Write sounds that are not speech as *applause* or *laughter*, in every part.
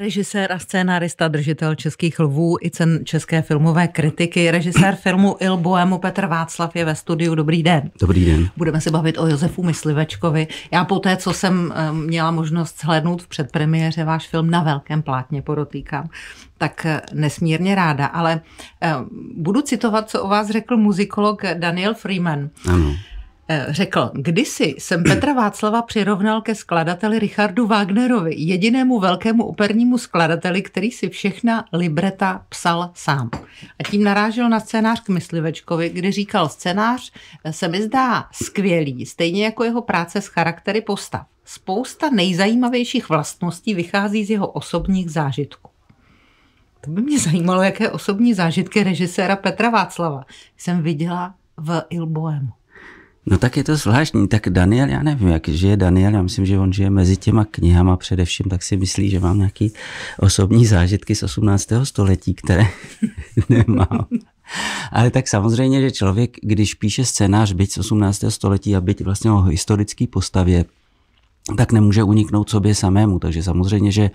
Režisér a scénárista, držitel Českých lvů i cen České filmové kritiky, režisér filmu Il Bohemu Petr Václav je ve studiu. Dobrý den. Dobrý den. Budeme se bavit o Josefu Myslivečkovi. Já po té, co jsem eh, měla možnost shlednout v předpremiéře váš film na velkém plátně, podotýkám, tak eh, nesmírně ráda, ale eh, budu citovat, co o vás řekl muzikolog Daniel Freeman. Ano. Eh, řekl, kdysi jsem Petra Václava přirovnal ke skladateli Richardu Wagnerovi, jedinému velkému opernímu skladateli, který si všechna libreta psal sám. A tím narážel na scénář k Myslivečkovi, kdy říkal, scénář eh, se mi zdá skvělý, stejně jako jeho práce s charaktery postav. Spousta nejzajímavějších vlastností vychází z jeho osobních zážitků. To by mě zajímalo, jaké osobní zážitky režiséra Petra Václava jsem viděla v Ilboemu. No tak je to zvláštní. Tak Daniel, já nevím, jak žije Daniel, já myslím, že on žije mezi těma knihama především, tak si myslí, že mám nějaký osobní zážitky z 18. století, které *laughs* nemám. Ale tak samozřejmě, že člověk, když píše scénář byť z 18. století a byť vlastně o historické postavě, tak nemůže uniknout sobě samému. Takže samozřejmě, že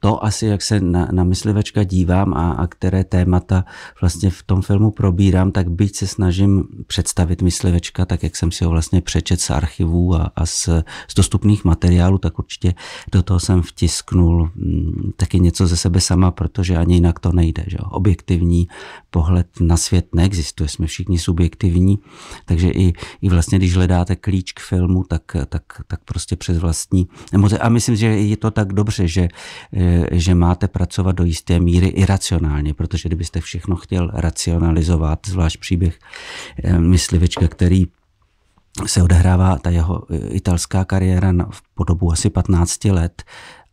to asi, jak se na, na myslivečka dívám a, a které témata vlastně v tom filmu probírám, tak byť se snažím představit myslivečka, tak jak jsem si ho vlastně přečet z archivů a, a z, z dostupných materiálů, tak určitě do toho jsem vtisknul mm, taky něco ze sebe sama, protože ani jinak to nejde. Že? Objektivní pohled na svět neexistuje, jsme všichni subjektivní, takže i, i vlastně, když hledáte klíč k filmu, tak, tak, tak prostě přes přes vlastní emoce. A myslím, že je to tak dobře, že, eh, že máte pracovat do jisté míry iracionálně, protože kdybyste všechno chtěl racionalizovat, zvlášť příběh eh, myslivečka, který se odehrává ta jeho eh, italská kariéra v podobu asi 15 let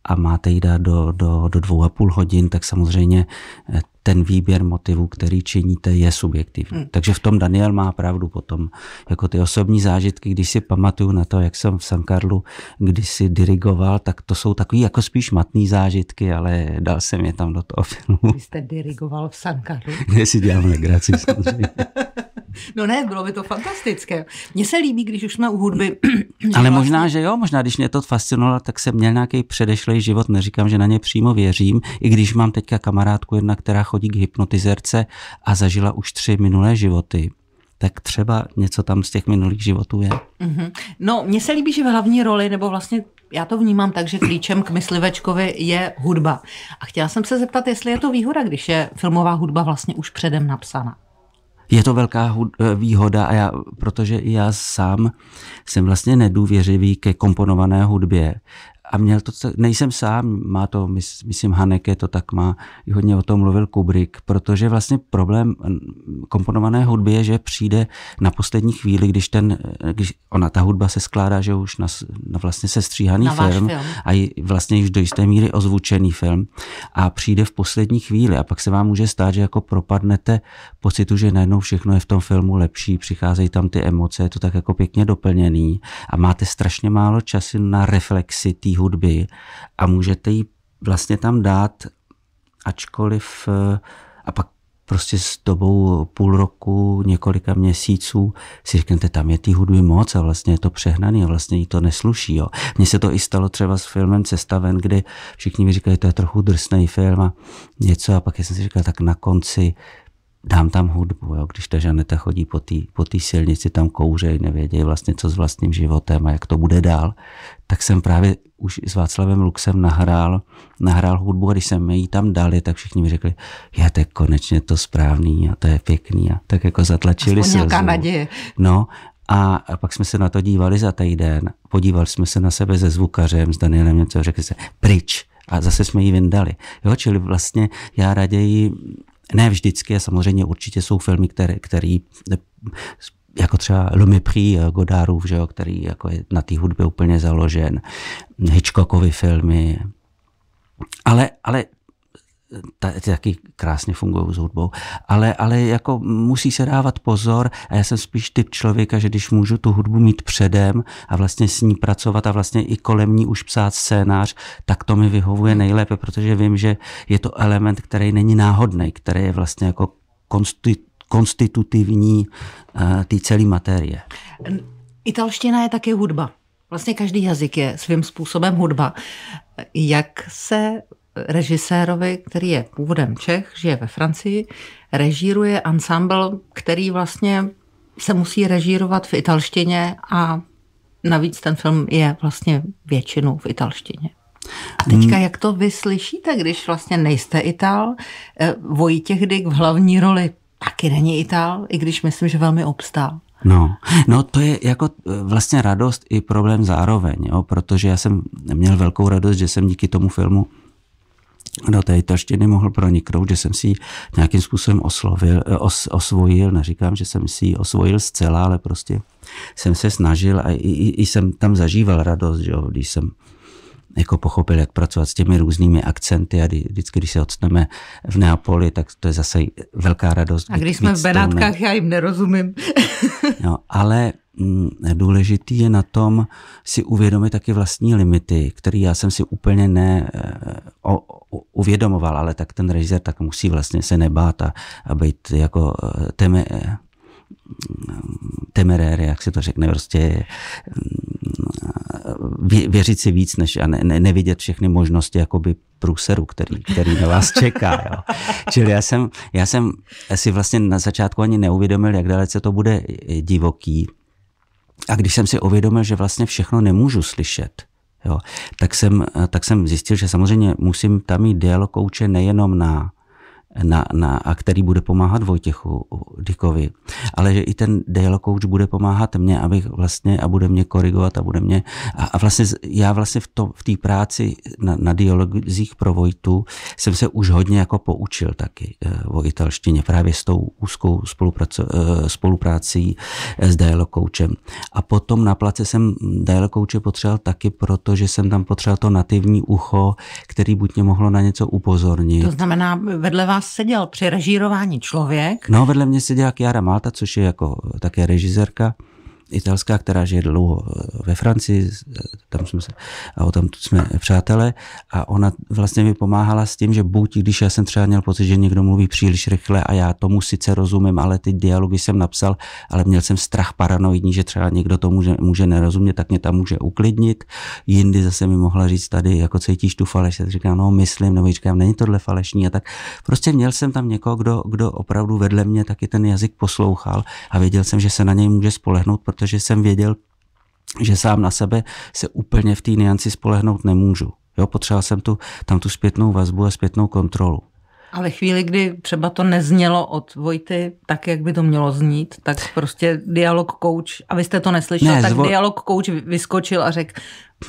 a máte ji dát do, do, do dvou a půl hodin, tak samozřejmě ten výběr motivů, který činíte, je subjektivní. Hmm. Takže v tom Daniel má pravdu potom. Jako ty osobní zážitky, když si pamatuju na to, jak jsem v San Karlu kdysi dirigoval, tak to jsou takový jako spíš matný zážitky, ale dal jsem je tam do toho filmu. Vy jste dirigoval v San Karlu? Ne, si dělám legraci *laughs* samozřejmě. No ne, bylo by to fantastické. Mně se líbí, když už jsme u hudby. *clears throat* Ale možná, že jo, možná, když mě to fascinovalo, tak jsem měl nějaký předešlý život, neříkám, že na ně přímo věřím, i když mám teďka kamarádku jedna, která chodí k hypnotizerce a zažila už tři minulé životy tak třeba něco tam z těch minulých životů je. Mm-hmm. No, mně se líbí, že v hlavní roli, nebo vlastně já to vnímám tak, že klíčem k myslivečkovi je hudba. A chtěla jsem se zeptat, jestli je to výhoda, když je filmová hudba vlastně už předem napsána je to velká eh, výhoda, a já, protože i já sám jsem vlastně nedůvěřivý ke komponované hudbě a měl to, nejsem sám, má to, myslím, Haneke to tak má, hodně o tom mluvil Kubrick, protože vlastně problém komponované hudby je, že přijde na poslední chvíli, když ten, když ona, ta hudba se skládá, že už na, na vlastně sestříhaný na film, film a vlastně již do jisté míry ozvučený film a přijde v poslední chvíli a pak se vám může stát, že jako propadnete pocitu, že najednou všechno je v tom filmu lepší, přicházejí tam ty emoce, je to tak jako pěkně doplněný a máte strašně málo času na reflexi té hudby a můžete ji vlastně tam dát, ačkoliv eh, a pak prostě s dobou půl roku, několika měsíců si řeknete, tam je ty hudby moc a vlastně je to přehnaný a vlastně jí to nesluší. Jo. Mně se to i stalo třeba s filmem Cesta ven, kdy všichni mi říkali, to je trochu drsný film a něco a pak jsem si říkal, tak na konci dám tam hudbu, jo? když ta Žaneta chodí po té po tý silnici, tam kouřej, nevědějí vlastně, co s vlastním životem a jak to bude dál, tak jsem právě už s Václavem Luxem nahrál, nahrál hudbu a když jsem ji tam dali, tak všichni mi řekli, je to konečně to správný a to je pěkný a tak jako zatlačili se. slzu. No a pak jsme se na to dívali za týden, podívali jsme se na sebe se zvukařem, s Danielem něco, řekli se pryč, a zase jsme ji vyndali. Jo, čili vlastně já raději ne vždycky, samozřejmě určitě jsou filmy, které, který jako třeba Le Mépris eh, Godárův, že jo, který jako je na té hudbě úplně založen, Hitchcockovy filmy, ale, ale ty taky krásně fungují s hudbou, ale, ale jako musí se dávat pozor a já jsem spíš typ člověka, že když můžu tu hudbu mít předem a vlastně s ní pracovat a vlastně i kolem ní už psát scénář, tak to mi vyhovuje nejlépe, protože vím, že je to element, který není náhodný, který je vlastně jako konstitutivní uh, té celé materie. Italština je také hudba. Vlastně každý jazyk je svým způsobem hudba. Jak se režisérovi, který je původem Čech, žije ve Francii, režíruje ensemble, který vlastně se musí režírovat v italštině a navíc ten film je vlastně většinou v italštině. A teďka, hmm. jak to vy slyšíte, když vlastně nejste Ital, eh, Vojtěch Dyk v hlavní roli taky není Ital, i když myslím, že velmi obstál. No, no to je jako eh, vlastně radost i problém zároveň, jo, protože já jsem měl velkou radost, že jsem díky tomu filmu do té italštiny mohl proniknout, že jsem si ji nějakým způsobem oslovil, eh, os, osvojil, neříkám, že jsem si ji osvojil zcela, ale prostě jsem se snažil a i, i, i jsem tam zažíval radost, že jo, když jsem jako pochopil, jak pracovat s těmi různými akcenty a vždycky, když se odstneme v Neapoli, tak to je zase velká radost. A když jsme v Benátkách, já jim nerozumím. no, ale Mm, důležitý je na tom si uvědomit taky vlastní limity, které já jsem si úplně ne eh, uvědomoval, ale tak ten režisér tak musí vlastně se nebát a, a být jako eh, teme, eh, temerér, jak se to řekne, prostě mm, věřit si víc, než a ne, ne, nevidět všechny možnosti jakoby průseru, který, který na vás čeká. Jo. Čili já jsem, já jsem si vlastně na začátku ani neuvědomil, jak dalece to bude divoký, a když jsem si uvědomil, že vlastně všechno nemůžu slyšet, jo, tak, jsem, eh, tak jsem zjistil, že samozřejmě musím tam mít dialog kouče nejenom na na, na, a který bude pomáhat Vojtěchu Dikovi, ale že i ten Dale coach bude pomáhat mně, abych vlastně a bude mě korigovat a bude mě a, a vlastně já vlastně v té v práci na, na dialogzích pro Vojtu jsem se už hodně jako poučil taky eh, o italštině právě s tou úzkou eh, spoluprací eh, s Dale coachem. A potom na place jsem Dale coache potřeboval taky, protože jsem tam potřeboval to nativní ucho, který buď mě mohlo na něco upozornit. To znamená, vedle vás vás seděl při režírování člověk. No, vedle mě seděl Kiara Jara Malta, což je jako také režisérka italská, která žije dlouho eh, ve Francii, eh, tam jsme se, a tam jsme přátelé a ona vlastně mi pomáhala s tím, že buď, když já jsem třeba měl pocit, že někdo mluví příliš rychle a já tomu sice rozumím, ale ty dialogy jsem napsal, ale měl jsem strach paranoidní, že třeba někdo to může, může nerozumět, tak mě tam může uklidnit. Jindy zase mi mohla říct tady, jako cítíš tu faleš, tak říkám, no myslím, nebo říkám, není tohle falešní a tak. Prostě měl jsem tam někoho, kdo, kdo opravdu vedle mě taky ten jazyk poslouchal a věděl jsem, že se na něj může spolehnout, protože protože jsem věděl, že sám na sebe se úplně v té nianci spolehnout nemůžu. Jo, potřeboval jsem tu, tam tu zpětnou vazbu a zpětnou kontrolu. Ale chvíli, kdy třeba to neznělo od Vojty tak, jak by to mělo znít, tak prostě dialog coach, a vy jste to neslyšel, ne, tak zvo... dialog coach vyskočil a řekl,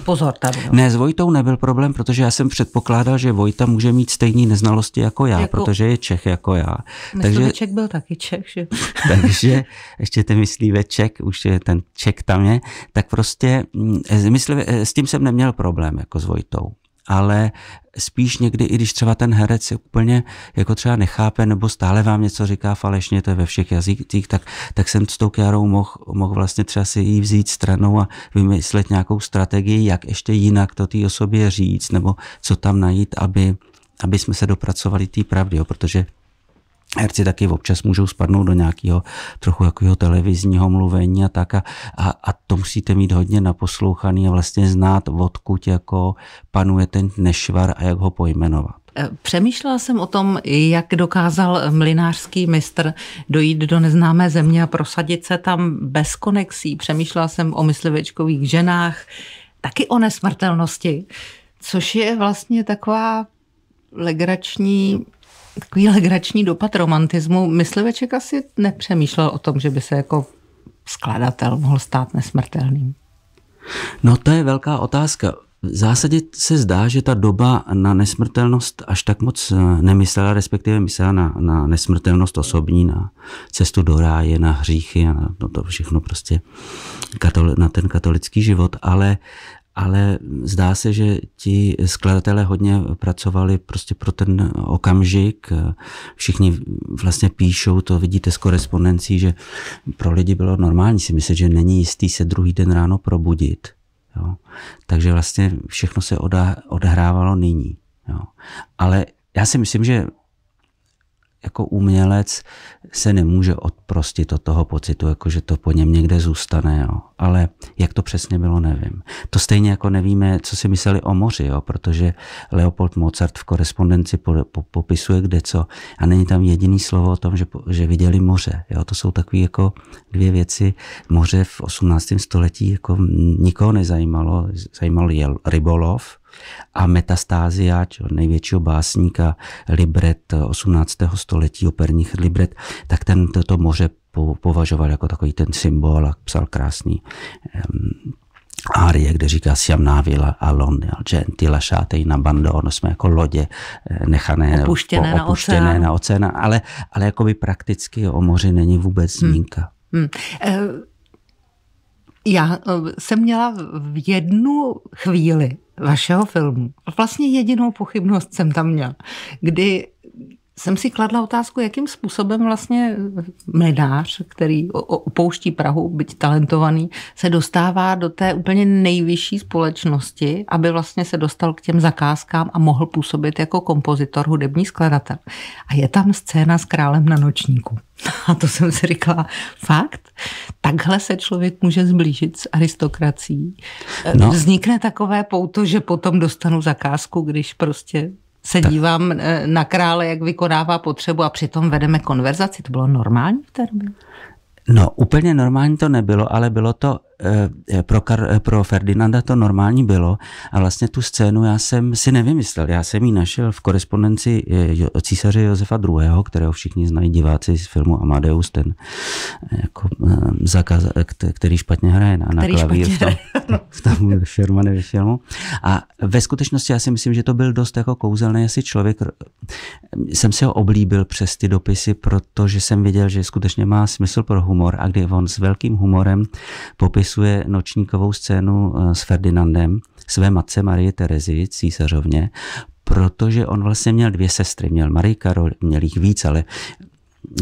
pozor tady. Jo. Ne, s Vojtou nebyl problém, protože já jsem předpokládal, že Vojta může mít stejné neznalosti jako já, jako... protože je Čech jako já. Takže ček byl taky Čech, že? *laughs* takže ještě ty ve ček? už je ten ček tam je, tak prostě mm, e, myslím, e, s tím jsem neměl problém jako s Vojtou ale spíš někdy, i když třeba ten herec je úplně jako třeba nechápe nebo stále vám něco říká falešně, to je ve všech jazycích, tak, tak jsem s tou Kiarou mohl, mohl vlastně třeba si jí vzít stranou a vymyslet nějakou strategii, jak ještě jinak to té osobě říct, nebo co tam najít, aby, aby jsme se dopracovali té pravdy, jo, protože herci taky občas můžou spadnout do nějakého trochu jakého televizního mluvení a tak a, a, a to musíte mít hodně naposlouchaný a vlastně znát, odkud jako panuje ten nešvar a jak ho pojmenovat. E, přemýšlela jsem o tom, jak dokázal mlinářský mistr dojít do neznámé země a prosadit se tam bez konexí. Přemýšlela jsem o myslivečkových ženách, taky o nesmrtelnosti, což je vlastně taková legrační takový legrační dopad romantismu. Mysliveček asi nepřemýšlel o tom, že by se jako skladatel mohl stát nesmrtelným. No to je velká otázka. V zásadě se zdá, že ta doba na nesmrtelnost až tak moc eh, nemyslela, respektive myslela na, na nesmrtelnost osobní, na cestu do ráje, na hříchy a na no, to všechno prostě na ten katolický život, ale, ale zdá se, že ti skladatelé hodně pracovali prostě pro ten okamžik. Všichni vlastně píšou, to vidíte z korespondencí, že pro lidi bylo normální si myslet, že není jistý se druhý den ráno probudit. Jo. Takže vlastně všechno se odhrávalo nyní. Jo. Ale já si myslím, že jako umělec se nemůže odprostit od toho pocitu, jako že to po něm někde zůstane. Jo. Ale jak to přesně bylo, nevím. To stejně jako nevíme, co si mysleli o moři, jo, protože Leopold Mozart v korespondenci po, po, popisuje kde co a není tam jediný slovo o tom, že, že viděli moře. Jo. To jsou takové jako dvě věci. Moře v 18. století jako nikoho nezajímalo. Zajímal je rybolov, a Metastázia, největšího básníka libret 18. Eh, století, operních libret, tak ten toto moře považoval jako takový ten symbol a psal krásný um, Arie, kde říká siam návila a lon, gentila šátej na bando, ono jsme jako lodě eh, nechané, opuštěné, po, opuštěné na, oceán. ale, ale, jako by prakticky o moři není vůbec zmínka. Hmm. Hmm. Eh, já jsem měla v jednu chvíli vašeho filmu. vlastně jedinou pochybnost jsem tam měla, kdy jsem si kladla otázku, jakým způsobem vlastně mlinář, který opouští Prahu, byť talentovaný, se dostává do té úplně nejvyšší společnosti, aby vlastně se dostal k těm zakázkám a mohl působit jako kompozitor, hudební skladatel. A je tam scéna s králem na nočníku. *laughs* A to jsem si říkala, fakt? Takhle se člověk může zblížit s aristokrací. Eh, no. Vznikne takové pouto, že potom dostanu zakázku, když prostě se tak. dívám eh, na krále, jak vykonává potřebu a přitom vedeme konverzaci. To bylo normální v té době? No, úplně normální to nebylo, ale bylo to Eh, pro, Kar, eh, pro Ferdinanda to normální bylo a vlastně tu scénu já jsem si nevymyslel. Já jsem ji našel v korespondenci eh, císaře Josefa II., kterého všichni znají diváci z filmu Amadeus, ten jako zakaz, který špatně hraje na, na klavír v tom, *laughs* v tom filmu. A ve skutečnosti já si myslím, že to byl dost jako kouzelný asi člověk. Jsem se ho oblíbil přes ty dopisy, protože jsem viděl, že skutečně má smysl pro humor a kdy on s velkým humorem popisuje popisuje nočníkovou scénu eh, s Ferdinandem, své matce Marie Terezi, císařovně, protože on vlastně měl dvě sestry, měl Marie Karol, měl jich víc, ale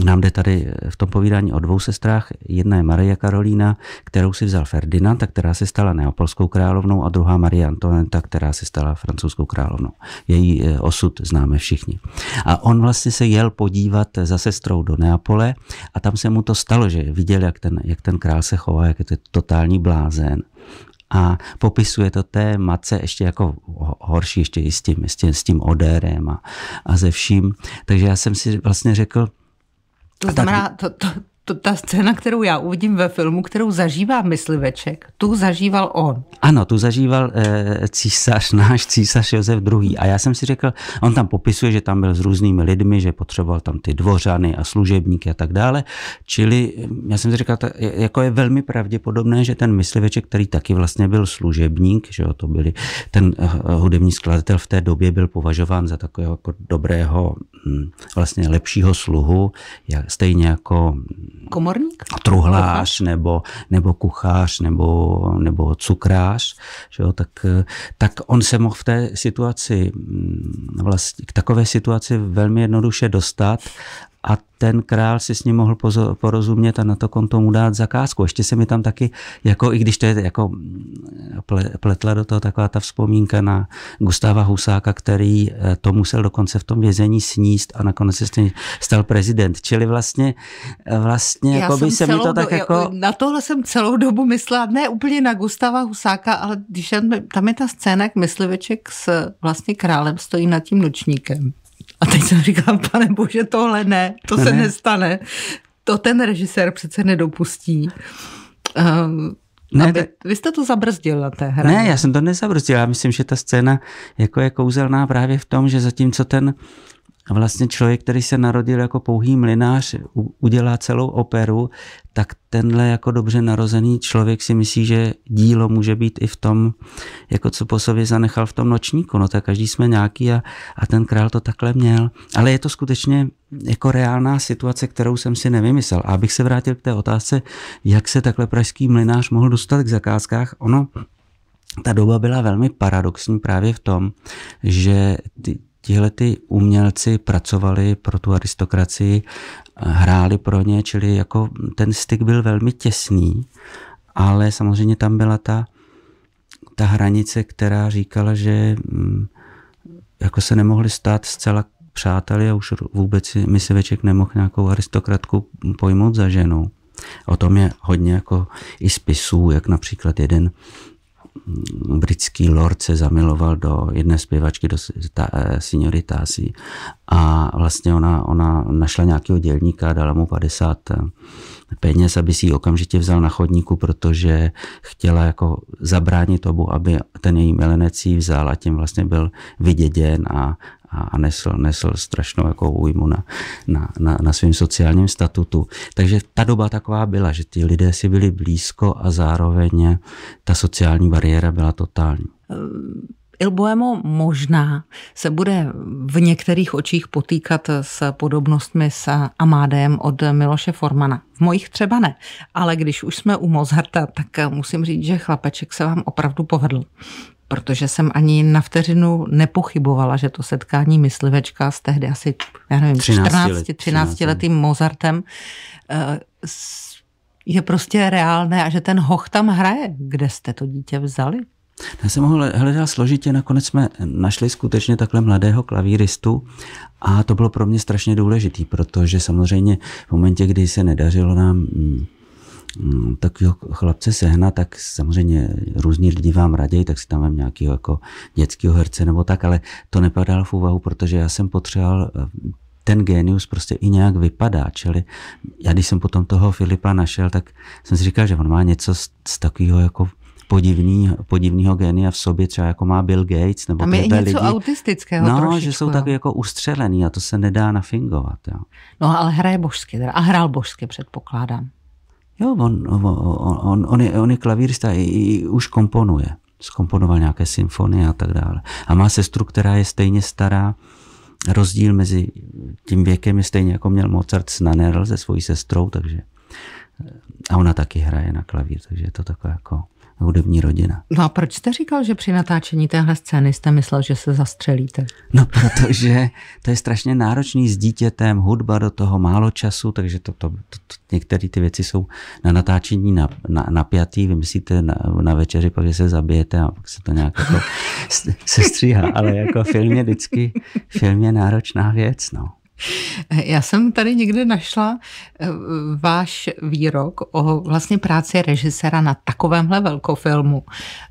nám jde tady eh, v tom povídání o dvou sestrách. Jedna je Maria Karolína, kterou si vzal Ferdinand, tak která se stala neapolskou královnou, a druhá Maria Antoneta, která se stala francouzskou královnou. Její eh, osud známe všichni. A on vlastně se jel podívat eh, za sestrou do Neapole a tam se mu to stalo, že viděl, jak ten, jak ten král se chová, jak je to totální blázen a popisuje to té matce ještě jako horší, ještě i s tím, s tím, s tím odérem a, a ze vším. Takže já jsem si vlastně řekl, 怎么啦？都都。to, ta scéna, kterou já uvidím ve filmu, kterou zažívá mysliveček, tu zažíval on. Ano, tu zažíval e, císař, náš císař Josef II. A já jsem si řekl, on tam popisuje, že tam byl s různými lidmi, že potřeboval tam ty dvořany a služebníky a tak dále. Čili eh, já jsem si řekl, ta, jako je velmi pravděpodobné, že ten mysliveček, který taky vlastně byl služebník, že jo, to byli, ten eh, hudební skladatel v té době byl považován za takového jako dobrého, hm, vlastně lepšího sluhu, stejně jako hm, komorník? Truhlář nebo, nebo kuchář nebo, nebo cukrář, že jo, tak, tak on se mohl v té situaci, vlastně, k takové situaci velmi jednoduše dostat a ten král si s ním mohl porozumět a na to konto mu dát zakázku. Ještě se mi tam taky, jako i když to je jako pletla do toho taková ta vzpomínka na Gustáva Husáka, který eh, to musel dokonce v tom vězení sníst a nakonec se stal prezident. Čili vlastně, vlastně jako by se mi to tak do, jako... Na tohle jsem celou dobu myslela, ne úplně na Gustáva Husáka, ale když tam je ta scéna, jak mysliveček s vlastně králem stojí nad tím nočníkem. A teď jsem říkala, pane bože, tohle ne, to ne. se nestane. To ten režisér přece nedopustí. Um, ne, aby, to... Vy jste to zabrzdil na té hraně. Ne, já jsem to nezabrzdil. Já myslím, že ta scéna jako je kouzelná právě v tom, že zatímco ten a vlastně člověk, který se narodil jako pouhý mlinář, udělá celou operu, tak tenhle jako dobře narozený člověk si myslí, že dílo může být i v tom, jako co po sobě zanechal v tom nočníku. No tak každý jsme nějaký a, a ten král to takhle měl. Ale je to skutečně jako reálná situace, kterou jsem si nevymyslel. A abych se vrátil k té otázce, jak se takhle pražský mlinář mohl dostat k zakázkách, ono ta doba byla velmi paradoxní právě v tom, že ty, tihle ty umělci pracovali pro tu aristokracii, hráli pro ně, čili jako ten styk byl velmi těsný, ale samozřejmě tam byla ta, ta hranice, která říkala, že mm, jako se nemohli stát zcela přáteli a už vůbec se veček nemohl nějakou aristokratku pojmout za ženu. O tom je hodně jako i spisů, jak například jeden britský lord se zamiloval do jedné zpěvačky, do ta, eh, seniory Tasi a vlastně ona, ona našla nějakého dělníka, dala mu 50 eh, peněz, aby si ji okamžitě vzal na chodníku, protože chtěla jako zabránit tomu, aby ten její milenec ji vzal a tím vlastně byl vyděděn a, a nesl, nesl strašnou jako újmu na, na, na, na svém sociálním statutu. Takže ta doba taková byla, že ti lidé si byli blízko a zároveň ta sociální bariéra byla totální. Il Boemo možná se bude v některých očích potýkat s podobnostmi s Amádem od Miloše Formana. V mojich třeba ne, ale když už jsme u Mozarta, tak musím říct, že chlapeček se vám opravdu povedl protože jsem ani na vteřinu nepochybovala, že to setkání myslivečka s tehdy asi, já nevím, 14-13 letým Mozartem eh, je prostě reálné a že ten hoch tam hraje. Kde jste to dítě vzali? Já jsem ho hledal složitě, nakonec jsme našli skutečně takhle mladého klavíristu a to bylo pro mě strašně důležitý, protože samozřejmě v momentě, kdy se nedařilo nám mm, Hmm, takového chlapce sehna, tak samozřejmě různí lidi vám raději, tak si tam mám nějakého jako dětského herce nebo tak, ale to nepadalo v úvahu, protože já jsem potřeboval eh, ten genius prostě i nějak vypadá. Čili já když jsem potom toho Filipa našel, tak jsem si říkal, že on má něco z, z takového jako podivný, podivného genia v sobě, třeba jako má Bill Gates. Nebo Tam je něco lidi. autistického No, trošičku, že jsou jo. No. jako ustřelený a to se nedá nafingovat. Jo. No ale hraje božsky, a hrál božsky předpokládám. Jo, on, on, on, on, je, on je klavírista, i, i, už komponuje. Skomponoval nějaké symfonie a tak dále. A má sestru, která je stejně stará. Rozdíl mezi tím věkem je stejně jako měl Mozart s Nanerl se svojí sestrou, takže a ona taky hraje na klavír, takže je to takové jako hudební rodina. No a proč jste říkal, že při natáčení téhle scény jste myslel, že se zastřelíte? No protože to je strašně náročný s dítětem, hudba do toho, málo času, takže to, to, to, to některé ty věci jsou na natáčení na, na, vy vymyslíte na, na večeři, pak se zabijete a pak se to nějak jako *laughs* sestříhá, ale jako film je vždycky, film je náročná věc, no. Já jsem tady někde našla eh, váš výrok o vlastně práci režisera na takovémhle velkofilmu.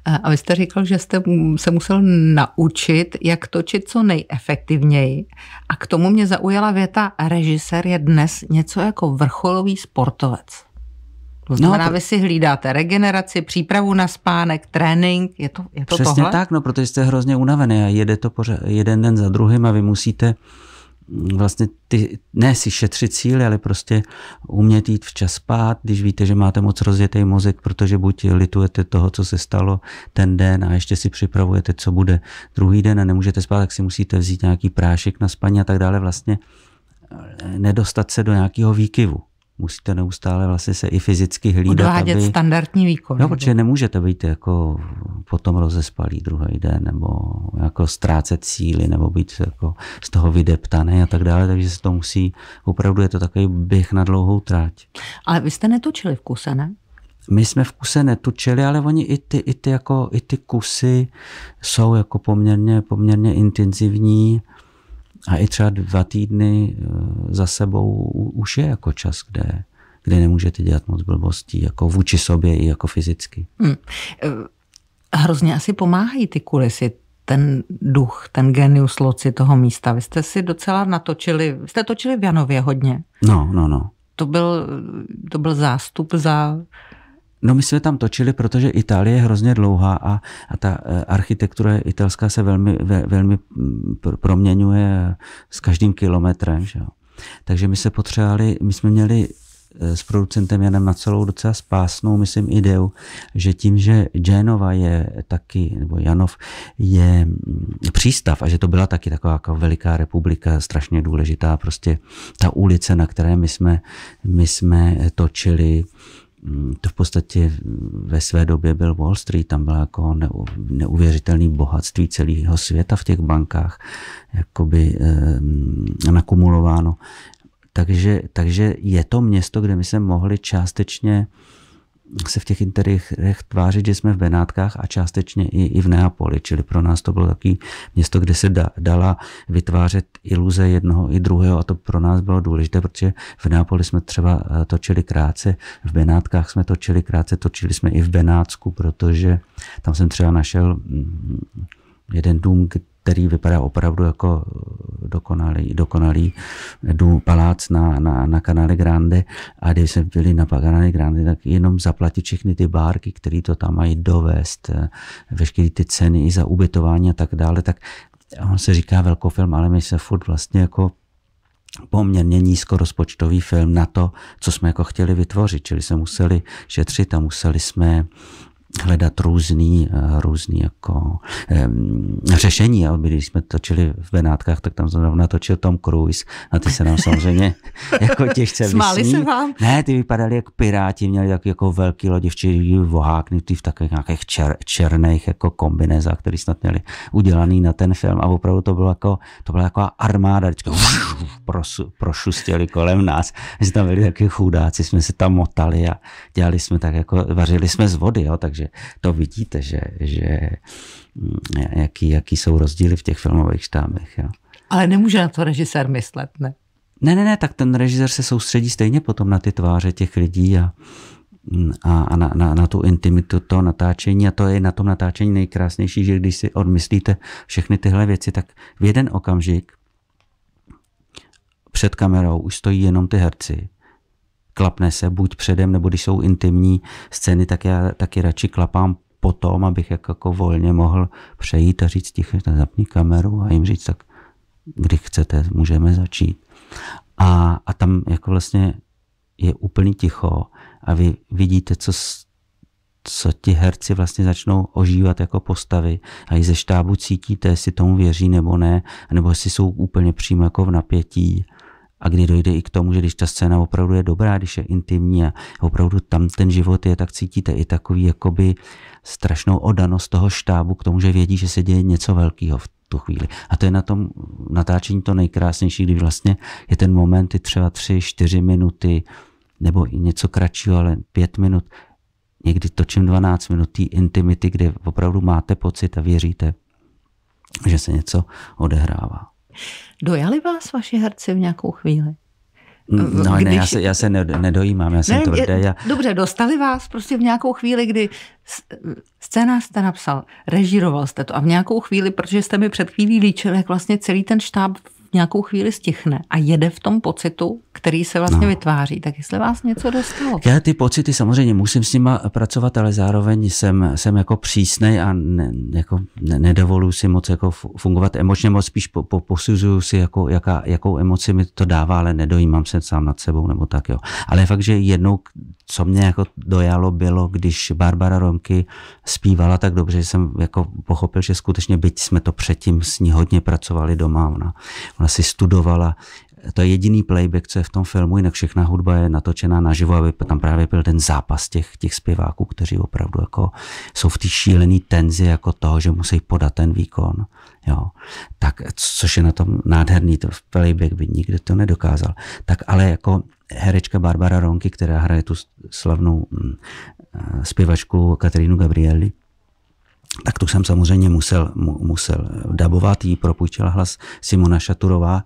Eh, a vy jste říkal, že jste se musel naučit, jak točit co nejefektivněji. A k tomu mě zaujala věta, režisér je dnes něco jako vrcholový sportovec. To no, znamená, no, vy si hlídáte regeneraci, přípravu na spánek, trénink, je to, je to Přesně tohle? tak, no, protože jste hrozně unavený a jede to pořád, jeden den za druhým a vy musíte uh, vlastně ty, ne si šetřit síly, ale prostě umět jít včas spát, když víte, že máte moc rozjetý mozek, protože buď litujete toho, co se stalo ten den a ještě si připravujete, co bude druhý den a nemůžete spát, tak si musíte vzít nějaký prášek na spaní a tak dále. Vlastně eh, nedostat se do nějakého výkyvu musíte neustále vlastně se i fyzicky hlídat. Odvádět aby, standardní výkon. No, protože nemůžete být jako potom rozespalý druhý den, nebo jako ztrácet síly, nebo být jako z toho vydeptaný a tak dále, takže se to musí, opravdu je to takový běh na dlouhou tráť. Ale vy jste netučili v kuse, ne? My jsme v kuse netučili, ale oni i ty, i ty, jako, i ty kusy jsou jako poměrně, poměrně intenzivní. A i třeba dva týdny eh, za sebou už je jako čas, kde, kde nemůžete dělat moc blbostí, jako vůči sobě i jako fyzicky. Hmm. Eh, hrozně asi pomáhají ty kulisy, ten duch, ten genius loci toho místa. Vy jste si docela natočili, jste točili v Janově hodně. No, no, no. To byl, to byl zástup za No my jsme tam točili, protože Itálie je hrozně dlouhá a, a ta eh, architektura italská se velmi, ve, velmi mm, proměňuje s každým kilometrem. Že jo. Takže my se potřebovali, my jsme měli eh, s producentem Janem na celou docela spásnou, myslím, ideu, že tím, že Genova je taky, nebo Janov je mm, přístav a že to byla taky taková jako veliká republika, strašně důležitá, prostě ta ulice, na které my jsme, my jsme točili, Mm, to v podstatě ve své době byl Wall Street, tam bylo jako neuvěřitelné bohatství celého světa v těch bankách, jakoby eh, nakumulováno. Takže, takže je to město, kde my jsme mohli částečně se v těch interiérech tvářit, že jsme v Benátkách a částečně i, i v Neapoli. Čili pro nás to bylo takové město, kde se da, dala vytvářet iluze jednoho i druhého a to pro nás bylo důležité, protože v Neapoli jsme třeba eh, točili krátce, v Benátkách jsme točili krátce, točili jsme i v Benátsku, protože tam jsem třeba našel mm, jeden dům, který vypadá opravdu jako eh, dokonalý, dokonalý dům, palác na, na, na kanále Grande. A když jsme byli na kanále Grande, tak jenom zaplatit všechny ty bárky, které to tam mají dovést, eh, veškeré ty ceny i za ubytování a tak dále, tak on se říká velkofilm, ale my se furt vlastně jako poměrně nízkorozpočtový film na to, co jsme jako chtěli vytvořit. Čili se museli šetřit a museli jsme hledat různý, eh, různý jako um, řešení. A když jsme točili v Benátkách, tak tam zrovna točil Tom Cruise a ty se nám samozřejmě *laughs* jako těžce Smáli se vám? Ne, ty vypadali jako piráti, měli tak jako velký včetně vohákny, ty v takových nějakých čer, černých jako kombinézách, které snad měli udělaný na ten film a opravdu to bylo jako, to byla jako armáda, vždycky prošustěli kolem nás. My jsme tam byli taky chudáci, jsme se tam motali a dělali jsme tak jako, vařili jsme z vody, jo, takže takže to vidíte, že, že mm, jaký, jaký jsou rozdíly v těch filmových štábech. Jo. Ale nemůže na to režisér myslet, ne? Ne, ne, ne, tak ten režisér se soustředí stejně potom na ty tváře těch lidí a, a, a na, na, na tu intimitu toho natáčení. A to je na tom natáčení nejkrásnější, že když si odmyslíte všechny tyhle věci, tak v jeden okamžik před kamerou už stojí jenom ty herci klapne se buď předem, nebo když jsou intimní scény, tak já taky radši klapám potom, abych jak jako volně mohl přejít a říct tichy, tak zapni kameru a jim říct, tak kdy chcete, můžeme začít. A, a tam jako vlastně je úplně ticho a vy vidíte, co, co ti herci vlastně začnou ožívat jako postavy a i ze štábu cítíte, jestli tomu věří nebo ne, nebo jestli jsou úplně přímo jako v napětí a kdy dojde i k tomu, že když ta scéna opravdu je dobrá, když je intimní a opravdu tam ten život je, tak cítíte i takový jakoby strašnou odanost toho štábu k tomu, že vědí, že se děje něco velkého v tu chvíli. A to je na tom natáčení to nejkrásnější, když vlastně je ten moment, ty třeba tři, čtyři minuty, nebo i něco kratšího, ale pět minut, někdy točím 12 minut té intimity, kde opravdu máte pocit a věříte, že se něco odehrává. Dojali vás vaši herci v nějakou chvíli? Mm, no když... ne, já se, já se nedojímám, já jsem ne, tvrdý. Já... Dobře, dostali vás prostě v nějakou chvíli, kdy scéna jste napsal, režíroval jste to a v nějakou chvíli, protože jste mi před chvílí líčil, jak vlastně celý ten štáb nějakou chvíli stichne a jede v tom pocitu, který se vlastně no. vytváří. Tak jestli vás něco dostalo? Já ty pocity samozřejmě musím s nima pracovat, ale zároveň jsem, jsem jako přísnej a ne, jako ne, nedovolu si moc jako fungovat emočně, moc spíš po, po, posuzuju si, jako, jaká, jakou emoci mi to dává, ale nedojímám se sám nad sebou nebo tak. Jo. Ale fakt, že jednou co mě jako dojalo, bylo, když Barbara Romky zpívala tak dobře, že jsem jako pochopil, že skutečně, byť jsme to předtím s ní hodně pracovali doma, ona, ona si studovala to je jediný playback, co je v tom filmu, jinak všechna hudba je natočená naživo, aby tam právě byl ten zápas těch, těch zpěváků, kteří opravdu jako jsou v té šílené tenzi jako toho, že musí podat ten výkon. Jo. Tak, což je na tom nádherný, to playback by nikdy to nedokázal. Tak ale jako herečka Barbara Ronky, která hraje tu slavnou mm, eh, zpěvačku Katerinu Gabrieli, tak tu jsem samozřejmě musel, musel dabovat, jí propůjčila hlas Simona Šaturová,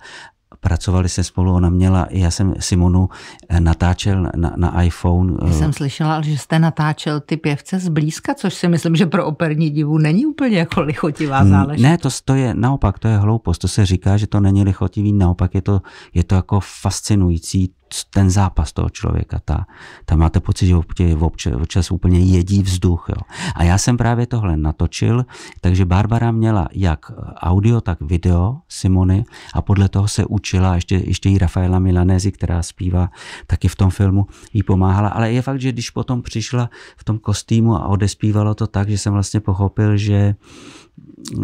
pracovali se spolu, ona měla, já jsem Simonu eh, natáčel na, na iPhone. Já eh, jsem slyšela, že jste natáčel ty pěvce zblízka, což si myslím, že pro operní divu není úplně jako lichotivá záležitost. Ne, to, to je naopak, to je hloupost, to se říká, že to není lichotivý, naopak je to, je to jako fascinující ten zápas toho člověka, ta, tam máte pocit, že občas, občas úplně jedí vzduch. Jo. A já jsem právě tohle natočil, takže Barbara měla jak audio, tak video Simony a podle toho se učila, ještě, ještě i Rafaela Milanézi, která zpívá taky v tom filmu, jí pomáhala, ale je fakt, že když potom přišla v tom kostýmu a odespívalo to tak, že jsem vlastně pochopil, že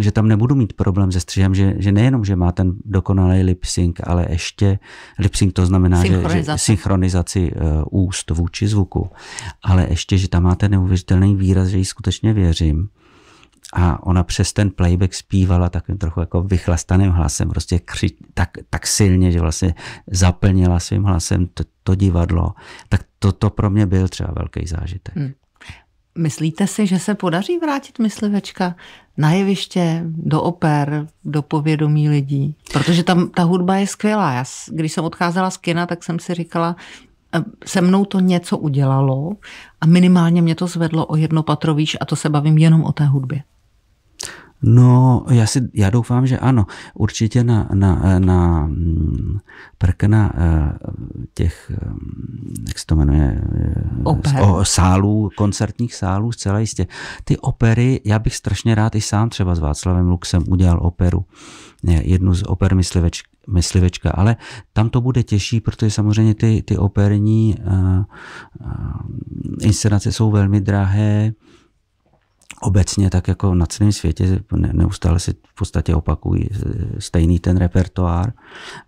že tam nebudu mít problém se střihem, že, že nejenom, že má ten dokonalý lip sync, ale ještě lip sync to znamená, že, že synchronizaci eh, úst vůči zvuku, ale ještě, že tam má ten neuvěřitelný výraz, že jí skutečně věřím. A ona přes ten playback zpívala takovým trochu jako vychlastaným hlasem, prostě kři, tak, tak silně, že vlastně zaplnila svým hlasem to, to divadlo. Tak to, to pro mě byl třeba velký zážitek. Hmm. Myslíte si, že se podaří vrátit myslivečka na jeviště, do oper, do povědomí lidí? Protože tam ta hudba je skvělá. Já, když jsem odcházela z kina, tak jsem si říkala, e, se mnou to něco udělalo a minimálně mě to zvedlo o jedno patrovíš a to se bavím jenom o té hudbě. No, já, si, já doufám, že ano. Určitě na, na, na mm, prkna eh, těch, eh, jak se to jmenuje, eh, Oper. O, sálů, koncertních sálů zcela jistě. Ty opery, já bych strašně rád i sám třeba s Václavem Luxem udělal operu, jednu z oper mysliveč, myslivečka, ale tam to bude těžší, protože samozřejmě ty, ty operní uh, uh, inscenace jsou velmi drahé, obecně tak jako na celém světě neustále si v podstatě opakují e, stejný ten repertoár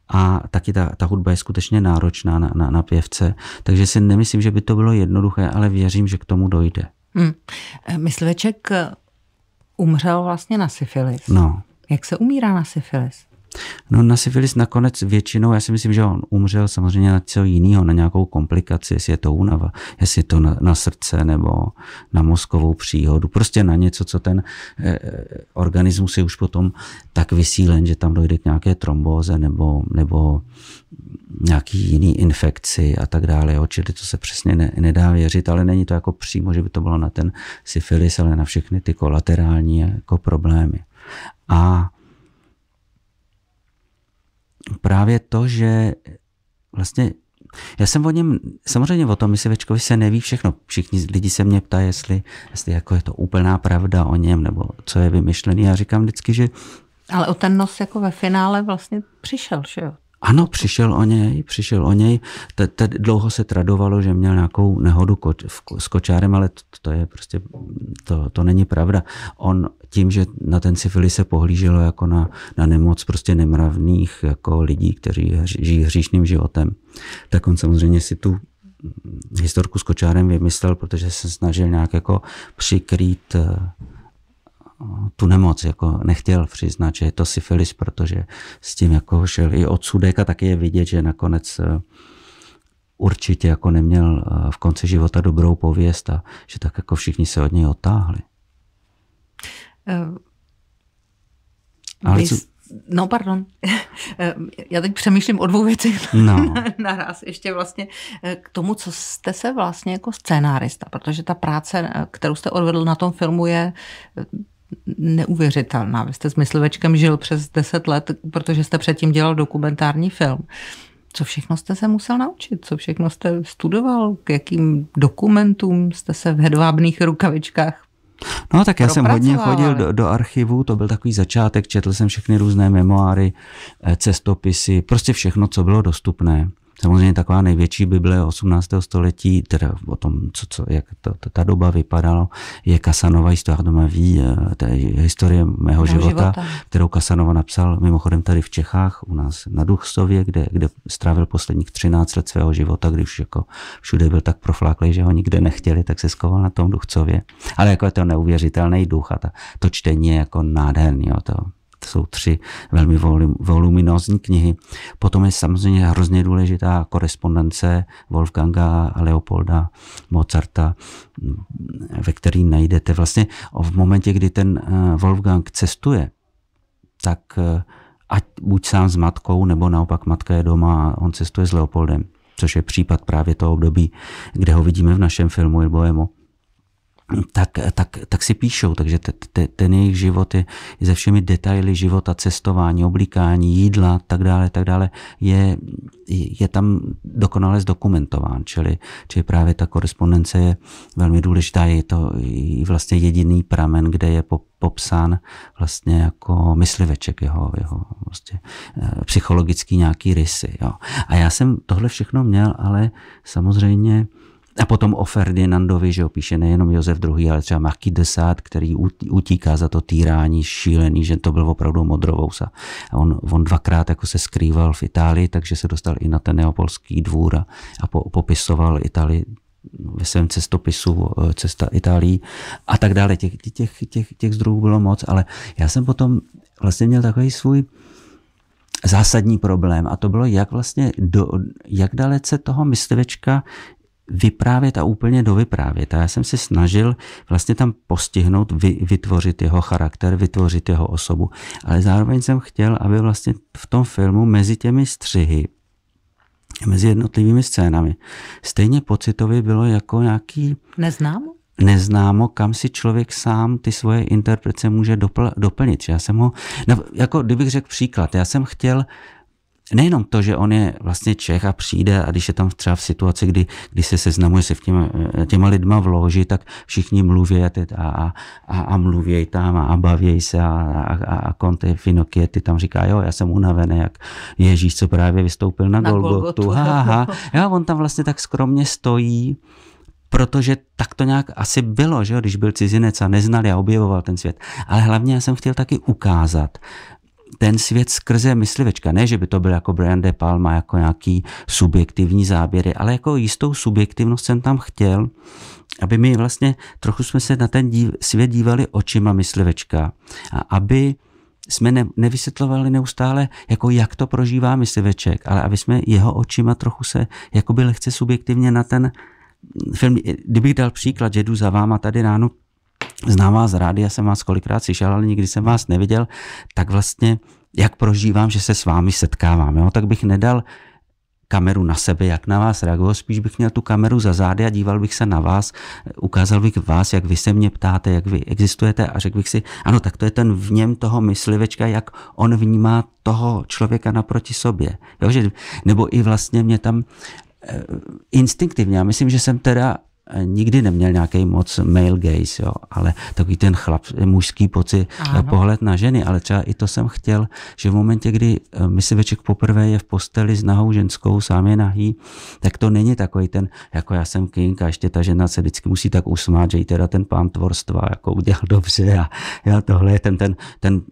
a taky ta, ta hudba je skutečně náročná na, na, na pěvce, takže si nemyslím, že by to bylo jednoduché, ale věřím, že k tomu dojde. Hmm. Mysliveček e, umřel vlastně na syfilis. No. Jak se umírá na syfilis? No na syfilis nakonec většinou, já si myslím, že on umřel samozřejmě na něco jiného, na nějakou komplikaci, jestli je to únava, jestli je to na, na srdce nebo na mozkovou příhodu, prostě na něco, co ten eh, eh, organismus je už potom tak vysílen, že tam dojde k nějaké trombóze nebo, nebo nějaký jiný infekci a tak dále. Jo. Čili to se přesně ne, nedá věřit, ale není to jako přímo, že by to bylo na ten syfilis, ale na všechny ty kolaterální jako problémy. A právě to, že vlastně já jsem o něm, samozřejmě o tom Misivečkovi se neví všechno. Všichni lidi se mě ptají, jestli, jestli jako je to úplná pravda o něm, nebo co je vymyšlený. Já říkám vždycky, že... Ale o ten nos jako ve finále vlastně přišel, že jo? Ano, přišel o něj, přišel o něj. Te, te, dlouho se tradovalo, že měl nějakou nehodu ko, v, s kočárem, ale to, to je prostě, to, to není pravda. On tím, že na ten syfilis se pohlíželo jako na, na nemoc prostě nemravných jako lidí, kteří žijí hříšným životem, tak on samozřejmě si tu historku s kočárem vymyslel, protože se snažil nějak jako přikrýt eh, tu nemoc jako nechtěl přiznat, že je to syfilis, protože s tím jako šel i odsudek a taky je vidět, že nakonec eh, určitě jako neměl eh, v konci života dobrou pověst a že tak jako všichni se od něj otáhli. Uh, eh, Ale co, No, pardon. *laughs* Já teď přemýšlím o dvou věcech *laughs* no. naraz. Ještě vlastně k tomu, co jste se vlastně jako scénárista, protože ta práce, kterou jste odvedl na tom filmu, je neuvěřitelná. Vy jste s Myslivečkem žil přes 10 let, protože jste předtím dělal dokumentární film. Co všechno jste se musel naučit? Co všechno jste studoval? K jakým dokumentům jste se v hedvábných rukavičkách No tak já jsem hodně chodil do, do archivu, to byl takový začátek, četl jsem všechny různé memoáry, eh, cestopisy, prostě všechno, co bylo dostupné. Samozřejmě taková největší Bible 18. století, teda o tom, co, co, jak to, to, ta doba vypadala, je Kasanova historie doma ví, eh, to je historie mého života, života, kterou Kasanova napsal mimochodem tady v Čechách, u nás na Duchstově, kde, kde strávil posledních 13 let svého života, když jako všude byl tak profláklý, že ho nikde nechtěli, tak se skoval na tom Duchcově. Ale jako je to neuvěřitelný duch a ta, to čtení je jako nádherný. Jo, to, jsou tři velmi voluminózní knihy. Potom je samozřejmě hrozně důležitá korespondence Wolfganga a Leopolda Mozarta, ve který najdete vlastně v momentě, kdy ten eh, Wolfgang cestuje, tak eh, ať buď sám s matkou, nebo naopak matka je doma a on cestuje s Leopoldem, což je případ právě toho období, kde ho vidíme v našem filmu Ilboemo tak, tak, tak si píšou. Takže te, te, ten jejich život je, se všemi detaily života, cestování, oblíkání, jídla, tak dále, tak dále, je, je tam dokonale zdokumentován. Čili, čili právě ta korespondence je velmi důležitá. Je to vlastně jediný pramen, kde je po, popsán vlastně jako mysliveček, jeho, jeho vlastně eh, psychologický nějaký rysy. Jo. A já jsem tohle všechno měl, ale samozřejmě a potom o Ferdinandovi, že opíše nejenom Josef II., ale třeba Maki Desát, který utíká za to týrání šílený, že to byl opravdu modrovousa. A on, on dvakrát jako se skrýval v Itálii, takže se dostal i na ten neopolský dvůr a, a po, popisoval Itálii, ve svém cestopisu Cesta Itálií a tak dále. Těch, těch, těch, těch zdrojů bylo moc, ale já jsem potom vlastně měl takový svůj zásadní problém a to bylo, jak vlastně, do, jak dalece toho myslivečka vyprávět a úplně dovyprávět. A já jsem se snažil vlastně tam postihnout, vy, vytvořit jeho charakter, vytvořit jeho osobu. Ale zároveň jsem chtěl, aby vlastně v tom filmu mezi těmi střihy, mezi jednotlivými scénami, stejně pocitově bylo jako nějaký... Neznámo? neznámo, kam si člověk sám ty svoje interprece může dopl- doplnit. Já jsem ho, no, jako kdybych řekl příklad, já jsem chtěl nejenom to, že on je vlastně Čech a přijde a když je tam třeba v situaci, kdy, kdy se seznamuje se v těma, eh, těma lidma v loži, tak všichni mluví a, a, a, a mluví tam a, a bavějí se a, a, a finoky, ty tam říká, jo, já jsem unavený, jak Ježíš, co právě vystoupil na, na Golgotu. Golgotu. Ha, ha. *laughs* Jo, on tam vlastně tak skromně stojí protože tak to nějak asi bylo, že jo, když byl cizinec a neznal a objevoval ten svět. Ale hlavně já jsem chtěl taky ukázat, ten svět skrze myslivečka. Ne, že by to byl jako Brian De Palma, jako nějaký subjektivní záběry, ale jako jistou subjektivnost jsem tam chtěl, aby my vlastně trochu jsme se na ten dív, svět dívali očima myslivečka a aby jsme ne, nevysvětlovali neustále, jako jak to prožívá mysliveček, ale aby jsme jeho očima trochu se jakoby lehce subjektivně na ten film, kdybych dal příklad, že jdu za váma tady ráno znám vás z rádia, jsem vás kolikrát slyšel, ale nikdy jsem vás neviděl, tak vlastně jak prožívám, že se s vámi setkávám. Jo? Tak bych nedal kameru na sebe, jak na vás reagoval, spíš bych měl tu kameru za zády a díval bych se na vás, ukázal bych vás, jak vy se mě ptáte, jak vy existujete a řekl bych si, ano, tak to je ten vněm toho myslivečka, jak on vnímá toho člověka naproti sobě. Jo, že, nebo i vlastně mě tam eh, instinktivně, já myslím, že jsem teda Eh, nikdy neměl nějaký moc male gaze, jo, ale takový ten chlap, eh, mužský pocit, eh, ano. pohled na ženy, ale třeba i to jsem chtěl, že v momentě, kdy mysliveček poprvé je v posteli s nahou ženskou, sám je nahý, tak to není takový ten, jako já jsem king a ještě ta žena se vždycky musí tak usmát, že jí teda ten pán tvorstva jako udělal dobře a já tohle je ten, ten, ten,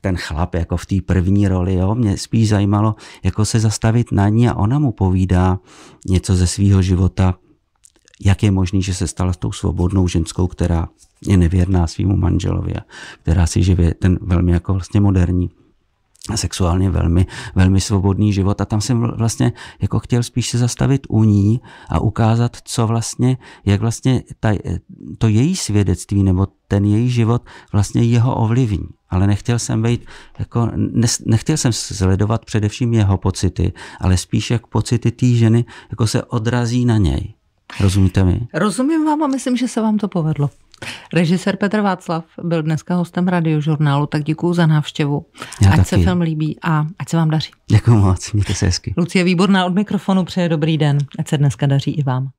ten chlap jako v té první roli, jo, mě spíš zajímalo, jako se zastavit na ní a ona mu povídá něco ze svého života, jak je možné, že se stala tou svobodnou ženskou, která je nevěrná svýmu manželovi a která si živě ten velmi jako vlastně moderní sexuálně velmi, velmi svobodný život a tam jsem vlastně jako chtěl spíš se zastavit u ní a ukázat, co vlastně, jak vlastně ta, to její svědectví nebo ten její život vlastně jeho ovlivní. Ale nechtěl jsem být, jako, ne, nechtěl jsem sledovat především jeho pocity, ale spíš jak pocity té ženy jako se odrazí na něj. Rozumíte mi? Rozumím vám a myslím, že se vám to povedlo. Režisér Petr Václav byl dneska hostem radiožurnálu, tak děkuji za návštěvu. Já ať taky. se film líbí a ať se vám daří. Děkuji moc, mějte se hezky. Lucie Výborná od mikrofonu přeje dobrý den, ať se dneska daří i vám.